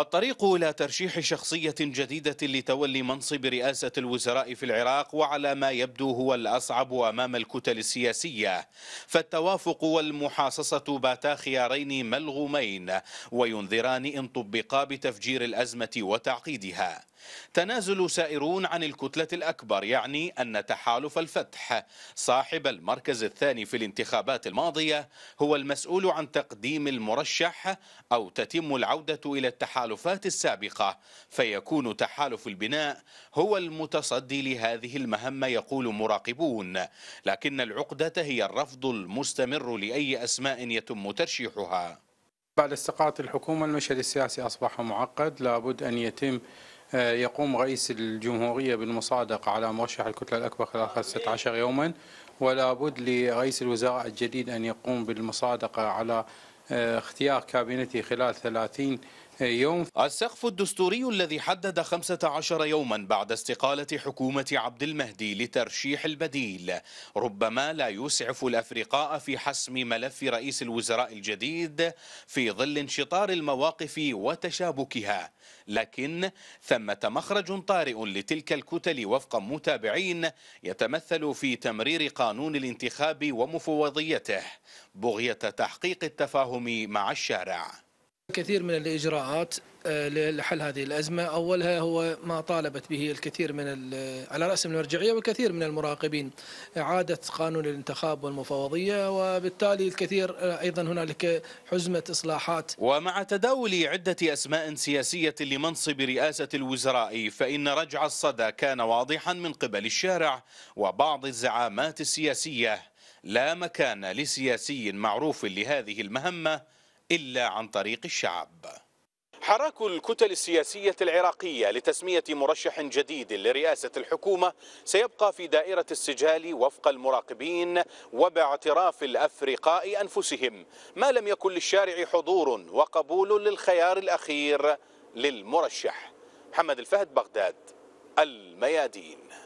الطريق إلى ترشيح شخصية جديدة لتولي منصب رئاسة الوزراء في العراق وعلى ما يبدو هو الأصعب أمام الكتل السياسية فالتوافق والمحاصصة باتا خيارين ملغومين وينذران إن طبقا بتفجير الأزمة وتعقيدها تنازل سائرون عن الكتلة الأكبر يعني أن تحالف الفتح صاحب المركز الثاني في الانتخابات الماضية هو المسؤول عن تقديم المرشح أو تتم العودة إلى التحالف التحالفات السابقة فيكون تحالف البناء هو المتصدي لهذه المهمة يقول مراقبون لكن العقدة هي الرفض المستمر لأي أسماء يتم ترشيحها بعد استقالة الحكومة المشهد السياسي أصبح معقد لابد أن يتم آه، يقوم رئيس الجمهورية بالمصادقة على مرشح الكتلة الأكبر خلال 16 يوما ولا بد لرئيس الوزراء الجديد أن يقوم بالمصادقة على آه، اختيار كابينته خلال 30 يوم السقف الدستوري الذي حدد 15 يوما بعد استقالة حكومة عبد المهدي لترشيح البديل ربما لا يسعف الأفرقاء في حسم ملف رئيس الوزراء الجديد في ظل انشطار المواقف وتشابكها لكن ثمة مخرج طارئ لتلك الكتل وفق متابعين يتمثل في تمرير قانون الانتخاب ومفوضيته بغية تحقيق التفاهم مع الشارع كثير من الإجراءات آه، لحل هذه الأزمة أولها هو ما طالبت به الكثير من على رأس المرجعية والكثير من المراقبين إعادة قانون الانتخاب والمفوضية وبالتالي الكثير آه، أيضا هنالك حزمة إصلاحات ومع تداول عدة أسماء سياسية لمنصب رئاسة الوزراء فإن رجع الصدى كان واضحا من قبل الشارع وبعض الزعامات السياسية لا مكان لسياسي معروف لهذه المهمة إلا عن طريق الشعب حراك الكتل السياسية العراقية لتسمية مرشح جديد لرئاسة الحكومة سيبقى في دائرة السجال وفق المراقبين وباعتراف الأفرقاء أنفسهم ما لم يكن للشارع حضور وقبول للخيار الأخير للمرشح محمد الفهد بغداد الميادين